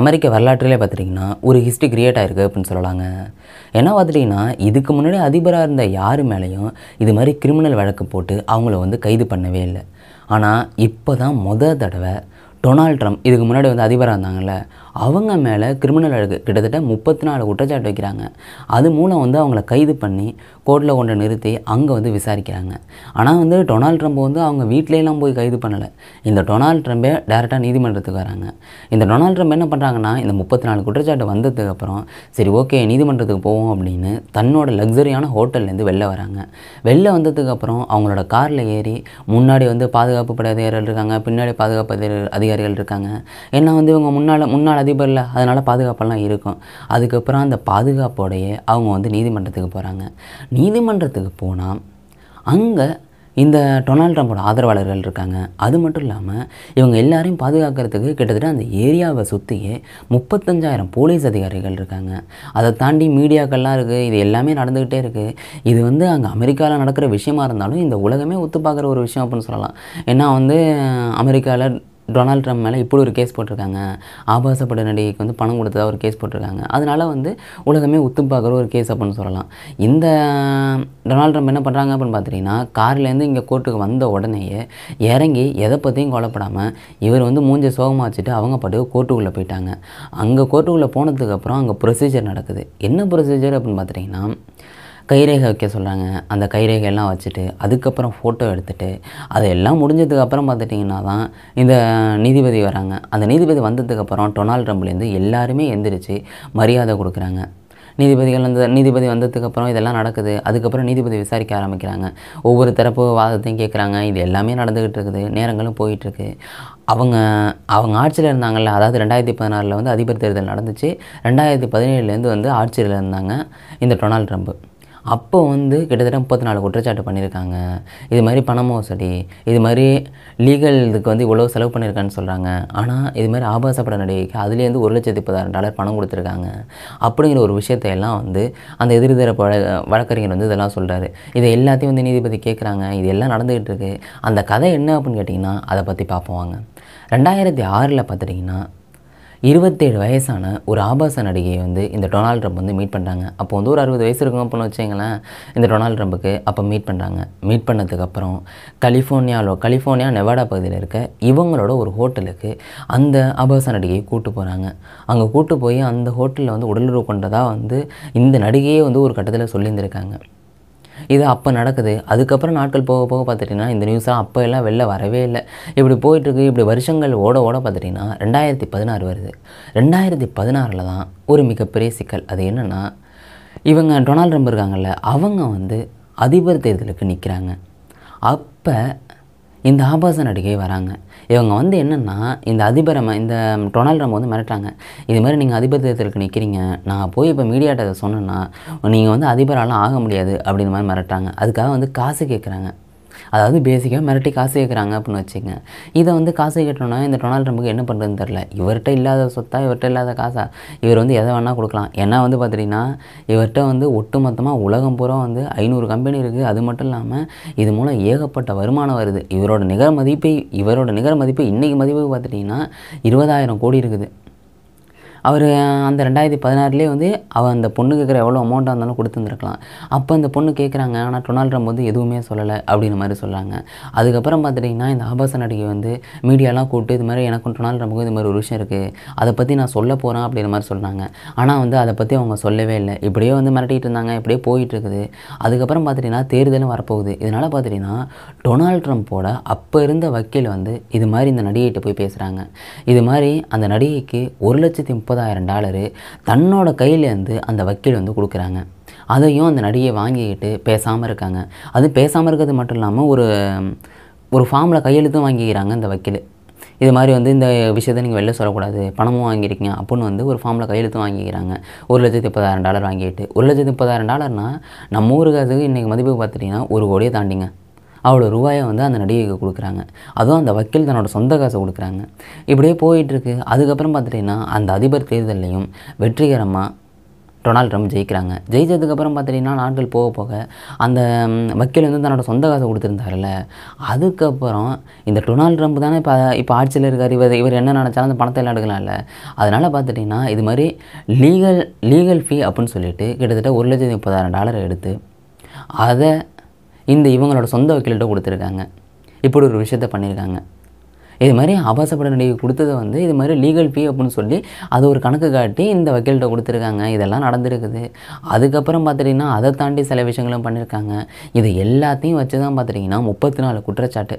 அமெரிக்க வரலாற்றிலே பார்த்துட்டிங்கன்னா ஒரு ஹிஸ்ட்ரி கிரியேட் ஆகிருக்கு அப்படின்னு சொல்லலாங்க ஏன்னா பார்த்துட்டிங்கன்னா இதுக்கு முன்னாடி அதிபராக இருந்த யார் மேலேயும் இது மாதிரி கிரிமினல் வழக்கு போட்டு அவங்கள வந்து கைது பண்ணவே இல்லை ஆனால் இப்போ தான் முத தடவை டொனால்ட் ட்ரம்ப் இதுக்கு முன்னாடி வந்து அதிபராக இருந்தாங்கள்ல அவங்க மேலே கிரிமினல் வழக்கு கிட்டத்தட்ட முப்பத்தி நாலு குற்றச்சாட்டு வைக்கிறாங்க அது மூலம் வந்து அவங்கள கைது பண்ணி கோர்ட்டில் கொண்டு நிறுத்தி அங்கே வந்து விசாரிக்கிறாங்க ஆனால் வந்து டொனால்ட் ட்ரம்ப் வந்து அவங்க வீட்டிலலாம் போய் கைது பண்ணலை இந்த டொனால்ட் ட்ரம்பே டேரெக்டாக நீதிமன்றத்துக்கு வராங்க இந்த டொனால்ட் ட்ரம்ப் என்ன பண்ணுறாங்கன்னா இந்த முப்பத்தி நாலு குற்றச்சாட்டு வந்ததுக்கப்புறம் சரி ஓகே நீதிமன்றத்துக்கு போவோம் அப்படின்னு தன்னோட லக்ஸரியான ஹோட்டல்லேருந்து வெளில வராங்க வெளில வந்ததுக்கப்புறம் அவங்களோட காரில் ஏறி முன்னாடி வந்து பாதுகாப்பு படை அதிகாரிகள் இருக்காங்க பின்னாடி பாதுகாப்பு அதிகாரிகள் இருக்காங்க ஏன்னா வந்து இவங்க முன்னால் முன்னால் அதிபரில் அதனால் பாதுகாப்பெல்லாம் இருக்கும் அதுக்கப்புறம் அந்த பாதுகாப்போடைய அவங்க வந்து நீதிமன்றத்துக்கு போகிறாங்க நீதிமன்றத்துக்கு போனால் அங்கே இந்த டொனால்ட் ட்ரம்போட ஆதரவாளர்கள் இருக்காங்க அது மட்டும் இல்லாமல் இவங்க எல்லாரையும் பாதுகாக்கிறதுக்கு கிட்டத்தட்ட அந்த ஏரியாவை சுற்றியே முப்பத்தஞ்சாயிரம் போலீஸ் அதிகாரிகள் இருக்காங்க அதை தாண்டி மீடியாக்கள்லாம் இருக்குது இது எல்லாமே நடந்துக்கிட்டே இருக்குது இது வந்து அங்கே அமெரிக்காவில் நடக்கிற விஷயமா இருந்தாலும் இந்த உலகமே ஒத்து பார்க்குற ஒரு விஷயம் அப்படின்னு சொல்லலாம் ஏன்னா வந்து அமெரிக்காவில் டொனால்ட் ட்ரம்ப் மேலே இப்படி ஒரு கேஸ் போட்டிருக்காங்க ஆபாசப்பட நடிகைக்கு வந்து பணம் கொடுத்ததாக ஒரு கேஸ் போட்டிருக்காங்க அதனால் வந்து உலகமே உத்து பார்க்குற ஒரு கேஸ் அப்படின்னு சொல்லலாம் இந்த டொனால்ட் ட்ரம்ப் என்ன பண்ணுறாங்க அப்படின்னு பார்த்துட்டிங்கன்னா கார்லேருந்து இங்கே கோர்ட்டுக்கு வந்த உடனேயே இறங்கி எதை பற்றியும் கொலப்படாமல் இவர் வந்து மூஞ்ச சோகமாக வச்சுட்டு அவங்க பாட்டு கோர்ட்டுக்குள்ளே போயிட்டாங்க அங்கே கோர்ட்டுக்குள்ளே போனதுக்கப்புறம் அங்கே ப்ரொசீஜர் நடக்குது என்ன ப்ரொசீஜர் அப்படின்னு பார்த்துட்டிங்கன்னா கைரேகை வைக்க சொல்கிறாங்க அந்த கைரேகையெல்லாம் வச்சுட்டு அதுக்கப்புறம் ஃபோட்டோ எடுத்துகிட்டு அது எல்லாம் முடிஞ்சதுக்கப்புறம் பார்த்துட்டிங்கன்னா தான் இந்த நீதிபதி வராங்க அந்த நீதிபதி வந்ததுக்கப்புறம் டொனால்ட் ட்ரம்ப்லேருந்து எல்லாருமே எந்திரிச்சு மரியாதை கொடுக்குறாங்க நீதிபதிகள் வந்து நீதிபதி வந்ததுக்கப்புறம் இதெல்லாம் நடக்குது அதுக்கப்புறம் நீதிபதி விசாரிக்க ஆரம்பிக்கிறாங்க ஒவ்வொரு தரப்பு வாதத்தையும் கேட்குறாங்க இது எல்லாமே நடந்துக்கிட்டு இருக்குது நேரங்களும் போயிட்டுருக்கு அவங்க அவங்க ஆட்சியில் இருந்தாங்கள்ல அதாவது ரெண்டாயிரத்தி பதினாறில் வந்து அதிபர் தேர்தல் நடந்துச்சு ரெண்டாயிரத்தி பதினேழுலேருந்து வந்து ஆட்சியில் இருந்தாங்க இந்த டொனால்ட் ட்ரம்ப் அப்போ வந்து கிட்டத்தட்ட முப்பத்தி நாலு குற்றச்சாட்டு பண்ணியிருக்காங்க இது மாதிரி பண மோசடி இது மாதிரி லீகல் இதுக்கு வந்து இவ்வளோ செலவு பண்ணியிருக்கான்னு சொல்கிறாங்க ஆனால் இது மாதிரி ஆபாச பட நடிகைக்கு அதுலேருந்து ஒரு லட்சத்தி பதினாறு டாலர் பணம் கொடுத்துருக்காங்க அப்படிங்கிற ஒரு விஷயத்தையெல்லாம் வந்து அந்த எதிர்தரப்பு வழக்கறிஞர் வந்து இதெல்லாம் சொல்கிறாரு இதை எல்லாத்தையும் வந்து நீதிபதி கேட்குறாங்க இது எல்லாம் நடந்துகிட்டு இருக்குது அந்த கதை என்ன அப்படின்னு கேட்டிங்கன்னா அதை பற்றி பார்ப்போம் வாங்க ரெண்டாயிரத்தி ஆறில் பார்த்துட்டிங்கன்னா இருபத்தேழு வயசான ஒரு ஆபாச நடிகையை வந்து இந்த டொனால்ட் ட்ரம்ப் வந்து மீட் பண்ணுறாங்க அப்போ வந்து ஒரு அறுபது வயசு இருக்கும் அப்படின்னு வச்சிங்களேன் இந்த டொனால்ட் ட்ரம்ப்புக்கு அப்போ மீட் பண்ணுறாங்க மீட் பண்ணதுக்கப்புறம் கலிஃபோர்னியாவில் கலிஃபோர்னியா நெவாடா பகுதியில் இருக்க இவங்களோட ஒரு ஹோட்டலுக்கு அந்த ஆபாச நடிகையை கூட்டு போகிறாங்க அங்கே கூட்டு போய் அந்த ஹோட்டலில் வந்து உடலுறவு கொண்டதாக வந்து இந்த நடிகையே வந்து ஒரு கட்டத்தில் சொல்லியிருந்திருக்காங்க இது அப்போ நடக்குது அதுக்கப்புறம் நாட்கள் போக போக பார்த்துட்டிங்கன்னா இந்த நியூஸாக அப்போ எல்லாம் வெளில வரவே இல்லை இப்படி போயிட்டுருக்கு இப்படி வருஷங்கள் ஓட ஓட பார்த்துட்டிங்கன்னா ரெண்டாயிரத்தி பதினாறு வருது ரெண்டாயிரத்தி பதினாறில் தான் ஒரு மிகப்பெரிய சிக்கல் அது என்னென்னா இவங்க டொனால்ட் ட்ரம்ப் இருக்காங்கல்ல அவங்க வந்து அதிபர் தேர்தலுக்கு நிற்கிறாங்க அப்போ இந்த ஆபாச நடிகை வராங்க இவங்க வந்து என்னென்னா இந்த அதிபரை இந்த டொனால்ட் ட்ரம்ப் வந்து மிரட்டாங்க இது மாதிரி நீங்கள் அதிபர் தேர்தலுக்கு நிற்கிறீங்க நான் போய் இப்போ மீடியாட்டை சொன்னேன்னா நீங்கள் வந்து அதிபராலாம் ஆக முடியாது அப்படின்ற மாதிரி மிரட்டாங்க அதுக்காக வந்து காசு கேட்குறாங்க அதாவது பேசிக்காக மிரட்டி காசு கேட்குறாங்க அப்படின்னு வச்சுங்க இதை வந்து காசு கேட்டோன்னா இந்த டொனால்ட் ட்ரம்புக்கு என்ன பண்ணுறதுன்னு தெரில இவர்கிட்ட இல்லாத சொத்தா இவர்கிட்ட இல்லாத காசா இவர் வந்து எதை வேணால் கொடுக்கலாம் ஏன்னா வந்து பார்த்துட்டிங்கன்னா இவர்கிட்ட வந்து ஒட்டுமொத்தமாக உலகம் பூரா வந்து ஐநூறு கம்பெனி இருக்குது அது மட்டும் இல்லாமல் இது மூலம் ஏகப்பட்ட வருமானம் வருது இவரோட நிகர மதிப்பை இவரோட நிகர மதிப்பு இன்றைக்கி மதிப்பு பார்த்துட்டிங்கன்னா இருபதாயிரம் கோடி இருக்குது அவர் அந்த ரெண்டாயிரத்தி பதினாறுலேயே வந்து அவர் அந்த பொண்ணு கேட்குற எவ்வளோ அமௌண்ட்டாக இருந்தாலும் கொடுத்துருந்துருக்கலாம் அப்போ அந்த பொண்ணு கேட்குறாங்க ஆனால் டொனால்ட் ட்ரம்ப் வந்து எதுவுமே சொல்லலை அப்படின்ற மாதிரி சொல்கிறாங்க அதுக்கப்புறம் பார்த்துட்டிங்கன்னா இந்த ஆபாச நடிகை வந்து மீடியாலாம் கூப்பிட்டு இது மாதிரி எனக்கும் டொனால்ட் ட்ரம்ப்புக்கும் இது மாதிரி ஒரு விஷயம் இருக்குது அதை பற்றி நான் சொல்ல போகிறேன் அப்படின்ற மாதிரி சொன்னாங்க ஆனால் வந்து அதை பற்றி அவங்க சொல்லவே இல்லை இப்படியே வந்து மிரட்டிகிட்டு இருந்தாங்க இப்படியே போயிட்டுருக்குது அதுக்கப்புறம் பார்த்துட்டிங்கன்னா தேர்தலும் வரப்போகுது இதனால் பார்த்துட்டிங்கன்னா டொனால்ட் ட்ரம்ப்போட அப்போ இருந்த வக்கீல் வந்து இது மாதிரி இந்த நடிகைகிட்ட போய் பேசுகிறாங்க இது மாதிரி அந்த நடிகைக்கு ஒரு லட்சத்தி முப்பது முப்பதாயிரம் டாலரு தன்னோட கையிலேருந்து அந்த வக்கீல் வந்து கொடுக்குறாங்க அதையும் அந்த நடிகை வாங்கிக்கிட்டு பேசாமல் இருக்காங்க அது பேசாமல் இருக்கிறது மட்டும் இல்லாமல் ஒரு ஒரு ஃபார்மில் கையெழுத்தும் வாங்கிக்கிறாங்க அந்த வக்கீல் இது மாதிரி வந்து இந்த விஷயத்த நீங்கள் வெளில சொல்லக்கூடாது பணமும் வாங்கியிருக்கீங்க அப்புடின்னு வந்து ஒரு ஃபார்மில் கையெழுத்து வாங்கிக்கிறாங்க ஒரு லட்சத்து முப்பதாயிரம் டாலர் வாங்கிட்டு ஒரு லட்சத்து முப்பதாயிரம் டாலர்னால் நம்ம ஊருக்கு அதுக்கு இன்றைக்கி மதிப்பு பார்த்துட்டிங்கன்னா ஒரு கோடியே தாண்டிங்க அவ்வளோ ரூபாயை வந்து அந்த நடிகைக்கு கொடுக்குறாங்க அதுவும் அந்த வக்கீல் தன்னோட சொந்த காசை கொடுக்குறாங்க இப்படியே போயிட்டுருக்கு அதுக்கப்புறம் பார்த்துட்டிங்கன்னா அந்த அதிபர் தேர்தலையும் வெற்றிகரமாக டொனால்ட் ட்ரம்ப் ஜெயிக்கிறாங்க ஜெயித்ததுக்கப்புறம் பார்த்துட்டிங்கன்னா நாட்கள் போக போக அந்த வக்கீல் வந்து தன்னோட சொந்த காசை கொடுத்துருந்தாருல்ல அதுக்கப்புறம் இந்த டொனால்ட் ட்ரம்ப் தானே இப்போ இப்போ ஆட்சியில் இருக்கார் இவர் இவர் என்ன நினச்சாலும் அந்த பணத்தை எல்லாம் எடுக்கலாம்ல அதனால் பார்த்துட்டிங்கன்னா இது மாதிரி லீகல் லீகல் ஃபீ அப்படின்னு சொல்லிட்டு கிட்டத்தட்ட ஒரு லட்சத்தி முப்பதாயிரம் டாலர் எடுத்து அதை இந்த இவங்களோட சொந்த வக்கீல்கிட்ட கொடுத்துருக்காங்க இப்படி ஒரு விஷயத்த பண்ணியிருக்காங்க இது மாதிரி நடிகை கொடுத்ததை வந்து இது மாதிரி லீகல் ஃபீ அப்படின்னு சொல்லி அது ஒரு கணக்கு காட்டி இந்த வக்கீல்கிட்ட கொடுத்துருக்காங்க இதெல்லாம் நடந்திருக்குது அதுக்கப்புறம் பார்த்துட்டிங்கன்னா அதை தாண்டி சில விஷயங்களும் பண்ணியிருக்காங்க இது எல்லாத்தையும் வச்சு தான் பார்த்துட்டிங்கன்னா முப்பத்தி நாலு குற்றச்சாட்டு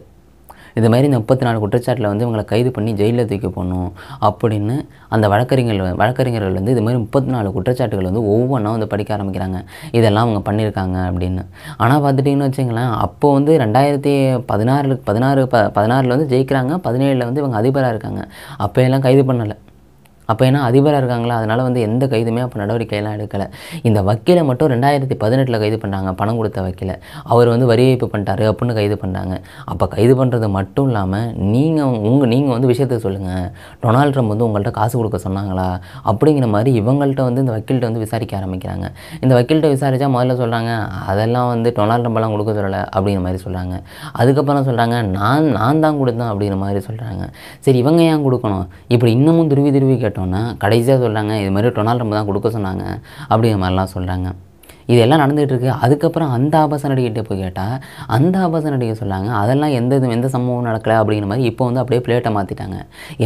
இது மாதிரி இந்த முப்பத்தி நாலு குற்றச்சாட்டில் வந்து இவங்களை கைது பண்ணி ஜெயிலில் தூக்கி போடணும் அப்படின்னு அந்த வழக்கறிஞர்கள் வழக்கறிஞர்கள் வந்து இது மாதிரி முப்பத்தி நாலு குற்றச்சாட்டுகள் வந்து ஒவ்வொன்றா வந்து படிக்க ஆரம்பிக்கிறாங்க இதெல்லாம் அவங்க பண்ணியிருக்காங்க அப்படின்னு ஆனால் பார்த்துட்டிங்கன்னு வச்சுங்களேன் அப்போ வந்து ரெண்டாயிரத்தி பதினாறு பதினாறு ப பதினாறில் வந்து ஜெயிக்கிறாங்க பதினேழில் வந்து இவங்க அதிபராக இருக்காங்க அப்போ எல்லாம் கைது பண்ணலை அப்போ ஏன்னா அதிபராக இருக்காங்களா அதனால் வந்து எந்த கைதுமே அப்போ நடவடிக்கையெல்லாம் எடுக்கலை இந்த வக்கீலை மட்டும் ரெண்டாயிரத்தி பதினெட்டில் கைது பண்ணாங்க பணம் கொடுத்த வக்கீல அவர் வந்து வரி வைப்பு பண்ணிட்டாரு அப்படின்னு கைது பண்ணாங்க அப்போ கைது பண்ணுறது மட்டும் இல்லாமல் நீங்கள் உங்கள் நீங்கள் வந்து விஷயத்தை சொல்லுங்கள் டொனால்ட் ட்ரம்ப் வந்து உங்கள்கிட்ட காசு கொடுக்க சொன்னாங்களா அப்படிங்கிற மாதிரி இவங்கள்ட்ட வந்து இந்த வக்கீல்கிட்ட வந்து விசாரிக்க ஆரம்பிக்கிறாங்க இந்த வக்கீல்கிட்ட விசாரித்தா முதல்ல சொல்கிறாங்க அதெல்லாம் வந்து டொனால்ட் ட்ரம்ப்லாம் கொடுக்க சொல்லலை அப்படிங்கிற மாதிரி சொல்கிறாங்க அதுக்கப்புறம் சொல்கிறாங்க நான் நான் தான் கொடுத்தேன் அப்படிங்கிற மாதிரி சொல்கிறாங்க சரி இவங்க ஏன் கொடுக்கணும் இப்படி இன்னமும் துருவி துருவி கேட்டு கேட்டோன்னே கடைசியாக சொல்கிறாங்க இது மாதிரி டொனால் ரொம்ப தான் கொடுக்க சொன்னாங்க அப்படிங்கிற மாதிரிலாம் சொல்கிறாங்க இதெல்லாம் நடந்துகிட்ருக்கு அதுக்கப்புறம் அந்த ஆபாச நடிகிட்டே போய் கேட்டால் அந்த ஆபாச நடிகை சொன்னாங்க அதெல்லாம் எந்த இது எந்த சம்பவம் நடக்கலை அப்படிங்கிற மாதிரி இப்போ வந்து அப்படியே பிளேட்டை மாற்றிட்டாங்க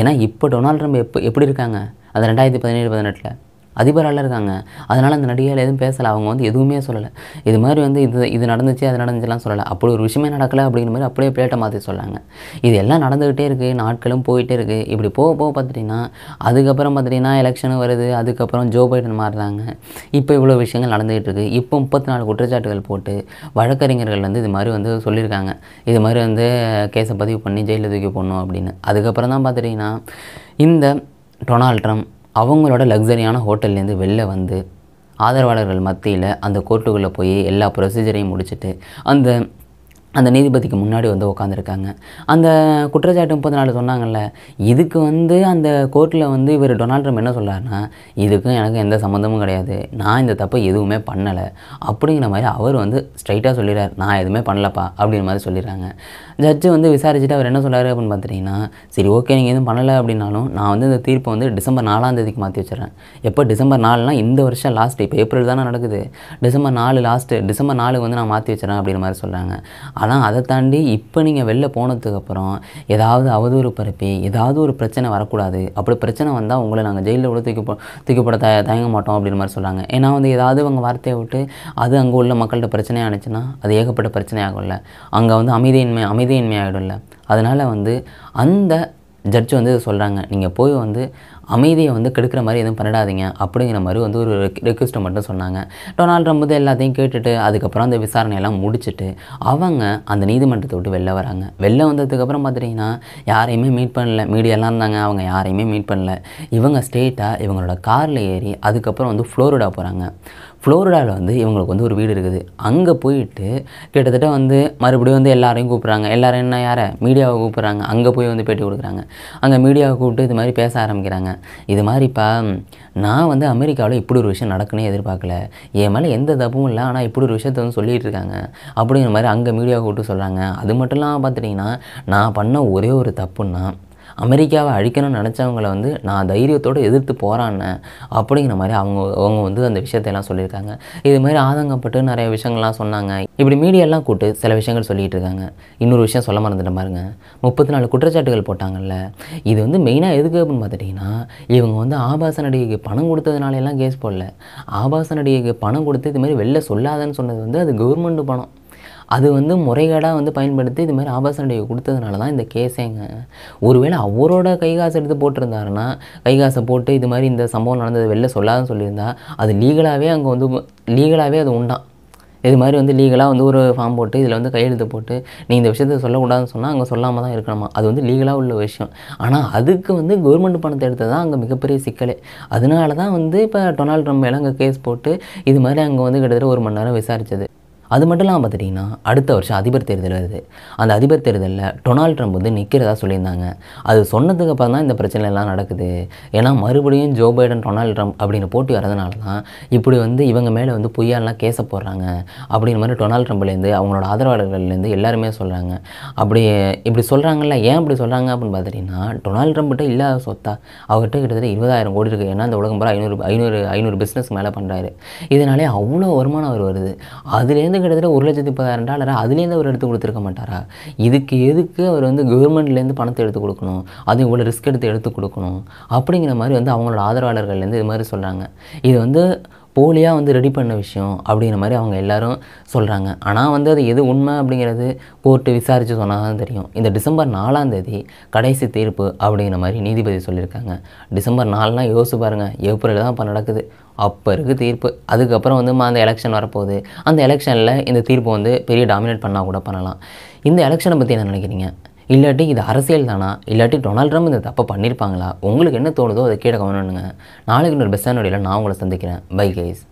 ஏன்னா இப்போ டொனால்ட் ட்ரம்ப் எப்போ எப்படி இருக்காங்க அது ரெண்டாயிரத்தி பதினேழு பதினெட்டில் அதிபரெல்லாம் இருக்காங்க அதனால் அந்த நடிகைகள் எதுவும் பேசலை அவங்க வந்து எதுவுமே சொல்லலை இது மாதிரி வந்து இது இது நடந்துச்சு அது நடந்துச்சுலாம் சொல்லலை அப்படி ஒரு விஷயமே நடக்கலை அப்படிங்கிற மாதிரி அப்படியே பிளேட்டை மாற்றி சொல்லாங்க இது எல்லாம் நடந்துக்கிட்டே இருக்குது நாட்களும் போயிட்டே இருக்குது இப்படி போக போக பார்த்துட்டிங்கன்னா அதுக்கப்புறம் பார்த்துட்டிங்கன்னா எலெக்ஷனும் வருது அதுக்கப்புறம் ஜோ பைடன் மாறுறாங்க இப்போ இவ்வளோ விஷயங்கள் நடந்துகிட்டு இருக்குது இப்போ முப்பத்தி நாலு குற்றச்சாட்டுகள் போட்டு வழக்கறிஞர்கள் வந்து இது மாதிரி வந்து சொல்லியிருக்காங்க இது மாதிரி வந்து கேஸை பதிவு பண்ணி ஜெயிலில் தூக்கி போடணும் அப்படின்னு அதுக்கப்புறம் தான் பார்த்துட்டிங்கன்னா இந்த டொனால்ட் ட்ரம்ப் அவங்களோட லக்ஸரியான ஹோட்டல்லேருந்து வெளில வந்து ஆதரவாளர்கள் மத்தியில் அந்த கோர்ட்டுக்குள்ளே போய் எல்லா ப்ரொசீஜரையும் முடிச்சுட்டு அந்த அந்த நீதிபதிக்கு முன்னாடி வந்து உட்காந்துருக்காங்க அந்த குற்றச்சாட்டு முப்பத்தி நாள் சொன்னாங்கல்ல இதுக்கு வந்து அந்த கோர்ட்டில் வந்து இவர் டொனால்ட் ட்ரம்ப் என்ன சொல்கிறாருன்னா இதுக்கும் எனக்கு எந்த சம்மந்தமும் கிடையாது நான் இந்த தப்பை எதுவுமே பண்ணலை அப்படிங்கிற மாதிரி அவர் வந்து ஸ்ட்ரைட்டாக சொல்லிடுறாரு நான் எதுவுமே பண்ணலப்பா அப்படிங்கிற மாதிரி சொல்லிடுறாங்க ஜட்ஜு வந்து விசாரிச்சுட்டு அவர் என்ன சொல்கிறாரு அப்படின்னு பார்த்தீங்கன்னா சரி ஓகே நீங்கள் எதுவும் பண்ணலை அப்படின்னாலும் நான் வந்து இந்த தீர்ப்பை வந்து டிசம்பர் நாலாம் தேதிக்கு மாற்றி வச்சுறேன் எப்போ டிசம்பர் நாலுனா இந்த வருஷம் லாஸ்ட்டு இப்போ ஏப்ரல் தானே நடக்குது டிசம்பர் நாலு லாஸ்ட்டு டிசம்பர் நாலு வந்து நான் மாற்றி வச்சுறேன் அப்படிங்கிற மாதிரி சொல்கிறாங்க ஆனால் அதை தாண்டி இப்போ நீங்கள் வெளில போனதுக்கப்புறம் ஏதாவது அவதூறு பரப்பி ஏதாவது ஒரு பிரச்சனை வரக்கூடாது அப்படி பிரச்சனை வந்தால் உங்களை நாங்கள் ஜெயிலில் விட தூக்கி போ தூக்கிப்பட த தயங்க மாட்டோம் அப்படின்னு மாதிரி சொல்கிறாங்க ஏன்னா வந்து ஏதாவது அவங்க வார்த்தையை விட்டு அது அங்கே உள்ள மக்கள்கிட்ட பிரச்சனையாக ஆனிச்சுன்னா அது ஏகப்பட்ட பிரச்சனையாகும்ல அங்கே வந்து அமைதியின்மை அமைதியின்மை ஆகிடும்ல அதனால் வந்து அந்த ஜட்ஜ் வந்து சொல்கிறாங்க நீங்கள் போய் வந்து அமைதியை வந்து கெடுக்கிற மாதிரி எதுவும் பண்ணிடாதீங்க அப்படிங்கிற மாதிரி வந்து ஒரு ரெக்வஸ்ட்டை மட்டும் சொன்னாங்க டொனால்ட் ட்ரம்ப் வந்து எல்லாத்தையும் கேட்டுட்டு அதுக்கப்புறம் அந்த விசாரணையெல்லாம் முடிச்சுட்டு அவங்க அந்த நீதிமன்றத்தை விட்டு வெளில வராங்க வெளில வந்ததுக்கப்புறம் பார்த்துட்டிங்கன்னா யாரையுமே மீட் பண்ணல மீடியாலாம் இருந்தாங்க அவங்க யாரையுமே மீட் பண்ணல இவங்க ஸ்டேட்டாக இவங்களோட காரில் ஏறி அதுக்கப்புறம் வந்து ஃப்ளோரிடா போகிறாங்க ஃப்ளோரிடாவில் வந்து இவங்களுக்கு வந்து ஒரு வீடு இருக்குது அங்கே போயிட்டு கிட்டத்தட்ட வந்து மறுபடியும் வந்து எல்லாரையும் கூப்பிட்றாங்க எல்லாரும் என்ன யாரை மீடியாவை கூப்பிட்றாங்க அங்கே போய் வந்து பேட்டி கொடுக்குறாங்க அங்கே மீடியாவை கூப்பிட்டு இது மாதிரி பேச ஆரம்பிக்கிறாங்க இது மாதிரிப்பா நான் வந்து அமெரிக்காவில் இப்படி ஒரு விஷயம் நடக்குன்னே எதிர்பார்க்கல என் மேலே எந்த தப்பும் இல்லை ஆனால் இப்படி ஒரு விஷயத்த வந்து சொல்லிகிட்டு இருக்காங்க அப்படிங்கிற மாதிரி அங்கே மீடியாவை கூப்பிட்டு சொல்கிறாங்க அது மட்டும் இல்லாமல் பார்த்துட்டிங்கன்னா நான் பண்ண ஒரே ஒரு தப்புன்னா அமெரிக்காவை அழிக்கணும்னு நினச்சவங்கள வந்து நான் தைரியத்தோடு எதிர்த்து போகிறான்னு அப்படிங்கிற மாதிரி அவங்க அவங்க வந்து அந்த விஷயத்தையெல்லாம் சொல்லியிருக்காங்க இது மாதிரி ஆதங்கப்பட்டு நிறைய விஷயங்கள்லாம் சொன்னாங்க இப்படி மீடியாலாம் கூப்பிட்டு சில விஷயங்கள் சொல்லிகிட்டு இருக்காங்க இன்னொரு விஷயம் சொல்ல மறந்துட்டு பாருங்க முப்பத்தி நாலு குற்றச்சாட்டுகள் போட்டாங்கல்ல இது வந்து மெயினாக எதுக்கு அப்படின்னு பார்த்துட்டிங்கன்னா இவங்க வந்து ஆபாச நடிகைக்கு பணம் கொடுத்ததுனால எல்லாம் கேஸ் போடல ஆபாச நடிகைக்கு பணம் கொடுத்து இது மாதிரி வெளில சொல்லாதன்னு சொன்னது வந்து அது கவர்மெண்ட் பணம் அது வந்து முறைகேடாக வந்து பயன்படுத்தி இது மாதிரி ஆபாச நடிகை கொடுத்ததுனால தான் இந்த கேஸேங்க ஒருவேளை அவரோட கைகாசு எடுத்து போட்டிருந்தாருன்னா கைகாசை போட்டு இது மாதிரி இந்த சம்பவம் நடந்தது வெளில சொல்லாதுன்னு சொல்லியிருந்தா அது லீகலாகவே அங்கே வந்து லீகலாகவே அது உண்டாம் இது மாதிரி வந்து லீகலாக வந்து ஒரு ஃபார்ம் போட்டு இதில் வந்து கையெழுத்து போட்டு நீ இந்த விஷயத்த சொல்லக்கூடாதுன்னு சொன்னால் அங்கே சொல்லாமல் தான் இருக்கணுமா அது வந்து லீகலாக உள்ள விஷயம் ஆனால் அதுக்கு வந்து கவர்மெண்ட் பணத்தை எடுத்து தான் அங்கே மிகப்பெரிய சிக்கலே அதனால தான் வந்து இப்போ டொனால்ட் ட்ரம்ப் எல்லாம் அங்கே கேஸ் போட்டு இது மாதிரி அங்கே வந்து கிட்டத்தட்ட ஒரு மணி நேரம் விசாரித்தது அது மட்டும் இல்லாமல் பார்த்துட்டிங்கன்னா அடுத்த வருஷம் அதிபர் தேர்தல் வருது அந்த அதிபர் தேர்தலில் டொனால்ட் ட்ரம்ப் வந்து நிற்கிறதா சொல்லியிருந்தாங்க அது சொன்னதுக்கு அப்புறம் தான் இந்த பிரச்சனைலாம் நடக்குது ஏன்னா மறுபடியும் ஜோ பைடன் டொனால்ட் ட்ரம்ப் அப்படின்னு போட்டி வரதுனால தான் இப்படி வந்து இவங்க மேலே வந்து பொய்யாலாம் கேச போடுறாங்க அப்படின்னு மாதிரி டொனால்ட் ட்ரம்ப்லேருந்து அவங்களோட ஆதரவாளர்கள்லேருந்து எல்லாருமே சொல்கிறாங்க அப்படி இப்படி சொல்கிறாங்கல்ல ஏன் அப்படி சொல்கிறாங்க அப்படின்னு பார்த்துட்டிங்கன்னா டொனால்ட் கிட்டே இல்லாத சொத்தா அவர்கிட்ட கிட்டத்தட்ட இருபதாயிரம் கோடி இருக்குது ஏன்னா இந்த உலகம் பூரா ஐநூறு ஐநூறு ஐநூறு பிஸ்னஸ் மேலே பண்ணுறாரு இதனாலே அவ்வளோ வருமானம் அவர் வருது அதுலேருந்து வருஷத்துக்கு கிட்டத்தட்ட ஒரு லட்சத்தி முப்பதாயிரம் டாலரை அதுலேருந்து அவர் எடுத்து கொடுத்துருக்க மாட்டாரா இதுக்கு எதுக்கு அவர் வந்து கவர்மெண்ட்லேருந்து பணத்தை எடுத்து கொடுக்கணும் அது இவ்வளோ ரிஸ்க் எடுத்து எடுத்து கொடுக்கணும் அப்படிங்கிற மாதிரி வந்து அவங்களோட ஆதரவாளர்கள்லேருந்து இது மாதிரி சொல்கிறாங்க இது வந்து போலியாக வந்து ரெடி பண்ண விஷயம் அப்படிங்கிற மாதிரி அவங்க எல்லோரும் சொல்கிறாங்க ஆனால் வந்து அது எது உண்மை அப்படிங்கிறது கோர்ட்டு விசாரித்து சொன்னால் தான் தெரியும் இந்த டிசம்பர் நாலாந்தேதி கடைசி தீர்ப்பு அப்படிங்கிற மாதிரி நீதிபதி சொல்லியிருக்காங்க டிசம்பர் நாலுலாம் யோசிச்சு பாருங்கள் ஏப்ரல் தான் இப்போ நடக்குது அப்போ இருக்குது தீர்ப்பு அதுக்கப்புறம் வந்து அந்த எலெக்ஷன் வரப்போகுது அந்த எலெக்ஷனில் இந்த தீர்ப்பு வந்து பெரிய டாமினேட் பண்ணால் கூட பண்ணலாம் இந்த எலெக்ஷனை பற்றி என்ன நினைக்கிறீங்க இல்லாட்டி இது அரசியல் தானா இல்லாட்டி டொனால்ட் ட்ரம்ப் இந்த தப்பை பண்ணியிருப்பாங்களா உங்களுக்கு என்ன தோணுதோ அதை கீழே கவனம் நாளைக்கு இன்னொரு பெஸ்டான நான் உங்களை சந்திக்கிறேன் பை கைஸ்